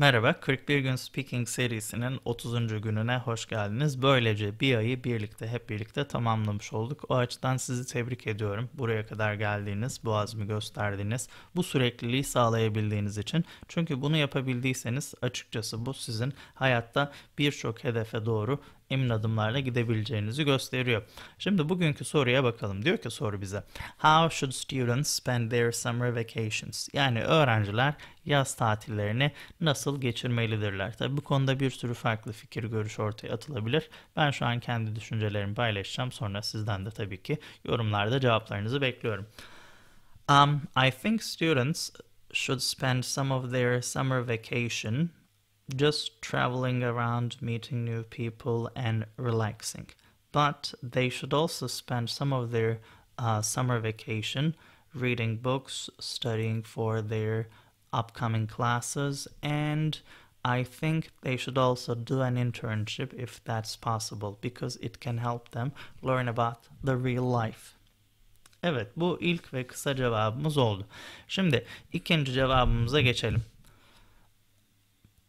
Merhaba, 41 Gün Speaking serisinin 30. gününe hoş geldiniz. Böylece bir ayı birlikte, hep birlikte tamamlamış olduk. O açıdan sizi tebrik ediyorum. Buraya kadar geldiğiniz, bu azmi gösterdiğiniz, bu sürekliliği sağlayabildiğiniz için. Çünkü bunu yapabildiyseniz açıkçası bu sizin hayatta birçok hedefe doğru emin adımlarla gidebileceğinizi gösteriyor. Şimdi bugünkü soruya bakalım. Diyor ki soru bize How should students spend their summer vacations? Yani öğrenciler yaz tatillerini nasıl geçirmelidirler? Tabi bu konuda bir sürü farklı fikir, görüş ortaya atılabilir. Ben şu an kendi düşüncelerimi paylaşacağım. Sonra sizden de tabii ki yorumlarda cevaplarınızı bekliyorum. Um, I think students should spend some of their summer vacation just traveling around, meeting new people, and relaxing. But they should also spend some of their uh, summer vacation reading books, studying for their upcoming classes, and I think they should also do an internship if that's possible because it can help them learn about the real life. Evet bu ilk ve kısa cevabımız oldu. Şimdi ikinci cevabımıza geçelim.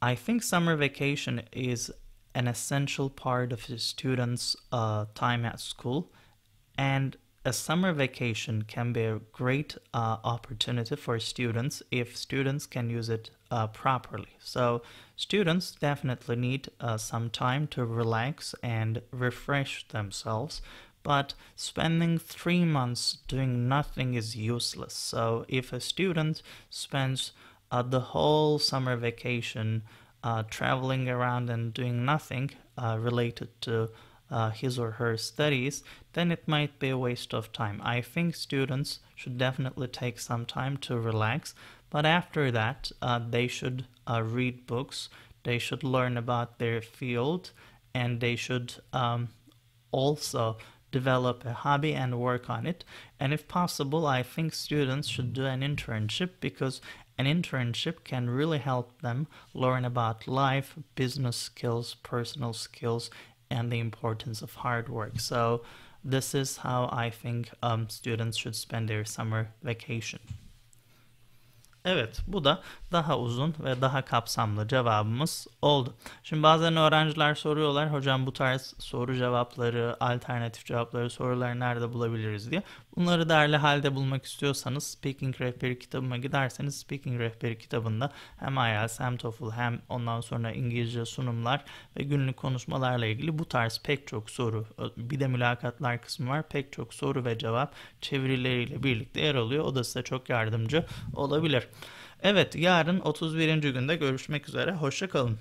I think summer vacation is an essential part of a students' uh, time at school, and a summer vacation can be a great uh, opportunity for students if students can use it uh, properly. So, students definitely need uh, some time to relax and refresh themselves. But spending three months doing nothing is useless. So, if a student spends uh, the whole summer vacation uh, traveling around and doing nothing uh, related to uh, his or her studies, then it might be a waste of time. I think students should definitely take some time to relax, but after that, uh, they should uh, read books, they should learn about their field, and they should um, also develop a hobby and work on it. And if possible, I think students should do an internship because an internship can really help them learn about life, business skills, personal skills, and the importance of hard work. So, this is how I think um, students should spend their summer vacation. Evet bu da daha uzun ve daha kapsamlı cevabımız oldu. Şimdi bazen öğrenciler soruyorlar hocam bu tarz soru cevapları, alternatif cevapları, soruları nerede bulabiliriz diye. Bunları değerli halde bulmak istiyorsanız Speaking Rehberi kitabıma giderseniz Speaking Rehberi kitabında hem IELTS hem TOEFL hem ondan sonra İngilizce sunumlar ve günlük konuşmalarla ilgili bu tarz pek çok soru bir de mülakatlar kısmı var pek çok soru ve cevap çevirileriyle birlikte yer alıyor. O da size çok yardımcı olabilir. Evet yarın 31. günde görüşmek üzere. Hoşçakalın.